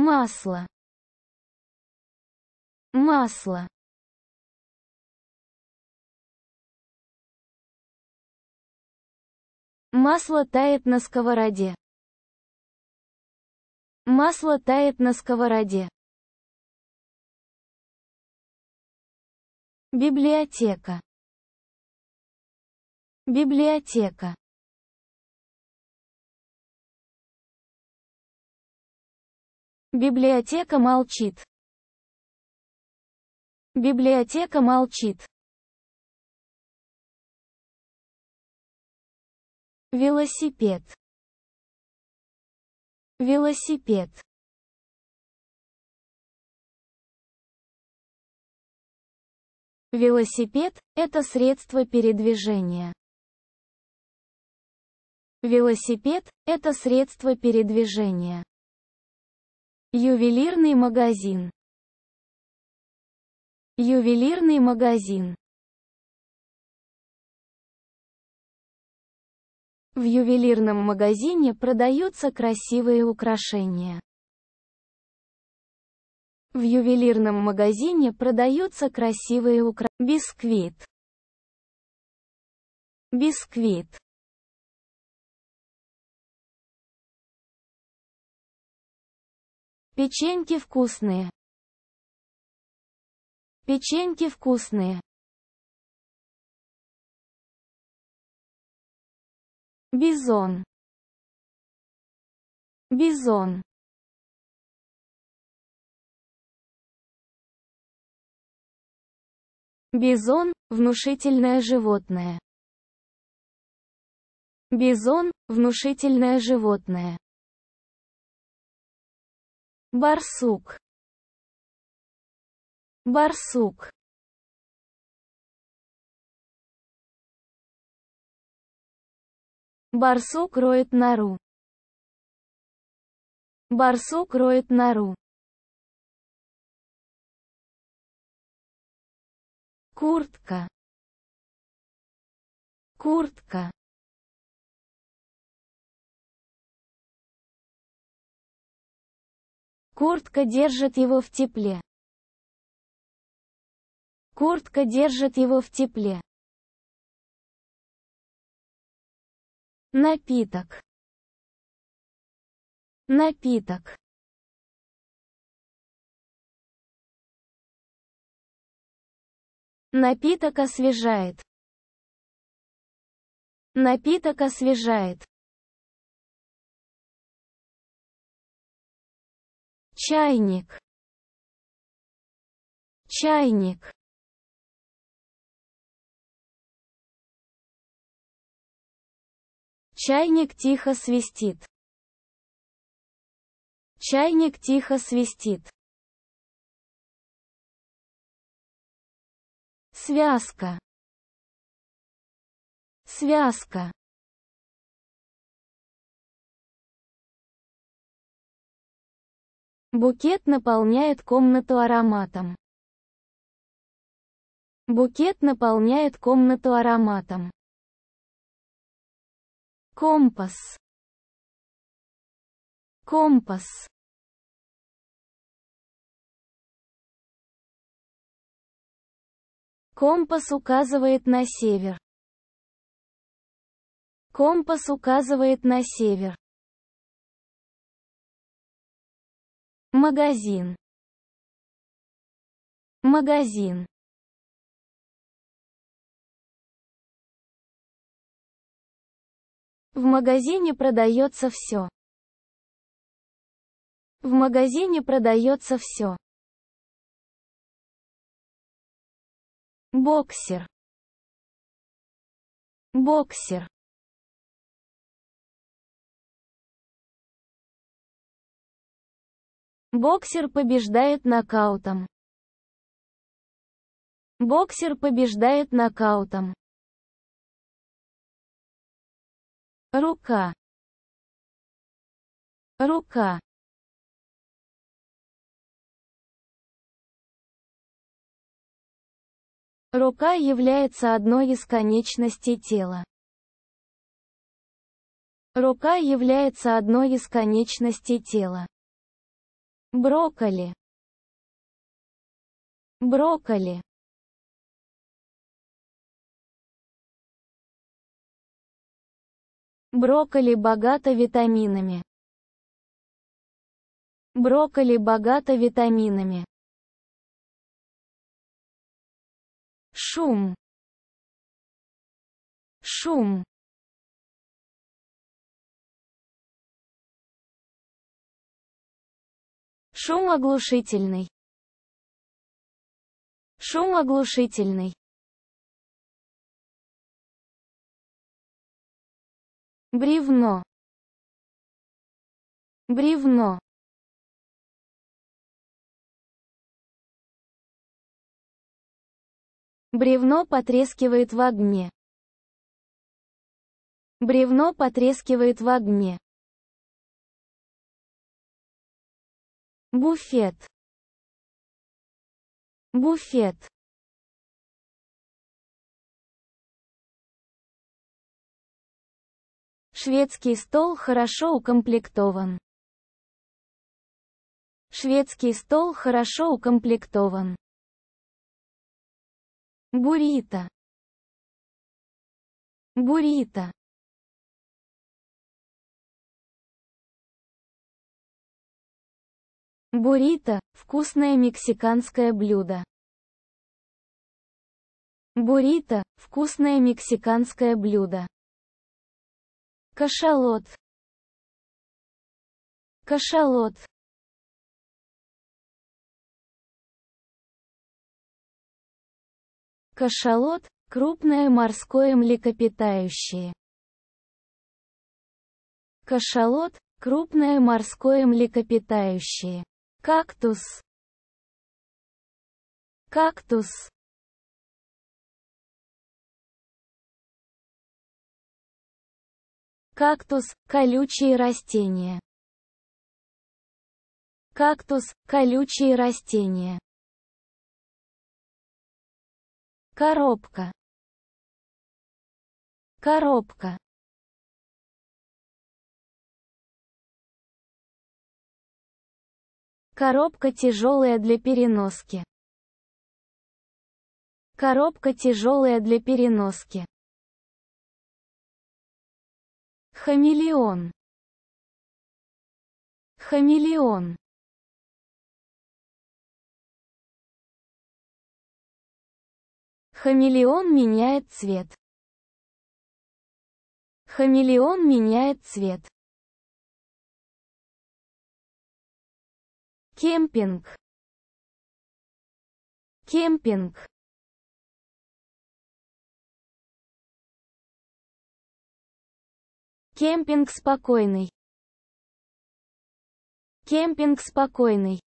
масло масло масло тает на сковороде масло тает на сковороде библиотека библиотека Библиотека молчит. Библиотека молчит. Велосипед. Велосипед. Велосипед – это средство передвижения. Велосипед – это средство передвижения. Ювелирный магазин. Ювелирный магазин. В ювелирном магазине продаются красивые украшения. В ювелирном магазине продаются красивые украшения. Бисквит. Бисквит. Печеньки вкусные. Печеньки вкусные. Бизон. Бизон. Бизон – внушительное животное. Бизон – внушительное животное барсук барсук барсук роет нору барсук роет нору куртка куртка Куртка держит его в тепле. Куртка держит его в тепле. Напиток. Напиток. Напиток освежает. Напиток освежает. чайник чайник чайник тихо свистит чайник тихо свистит связка связка Букет наполняет комнату ароматом. Букет наполняет комнату ароматом. Компас. Компас. Компас указывает на север. Компас указывает на север. магазин магазин В магазине продается все. В магазине продается все. Боксер. Боксер. Боксер побеждает нокаутом. Боксер побеждает нокаутом. Рука. Рука. Рука является одной из конечностей тела. Рука является одной из конечностей тела брокколи брокколи брокколи богато витаминами брокколи богато витаминами шум шум Шум оглушительный. Шум оглушительный. Бревно. Бревно. Бревно потрескивает в огне. Бревно потрескивает в огне. буфет буфет Шведский стол хорошо укомплектован. Шведский стол хорошо укомплектован. Бурита. Бурита. Буррито – вкусное мексиканское блюдо. Буррито – вкусное мексиканское блюдо. Кашалот. Кашалот. Кашалот – крупное морское млекопитающее. Кашалот – крупное морское млекопитающее кактус кактус кактус колючие растения кактус колючие растения коробка коробка Коробка тяжелая для переноски. Коробка тяжелая для переноски. Хамелеон. Хамелеон. Хамелеон меняет цвет. Хамелеон меняет цвет. кемпинг кемпинг кемпинг спокойный кемпинг спокойный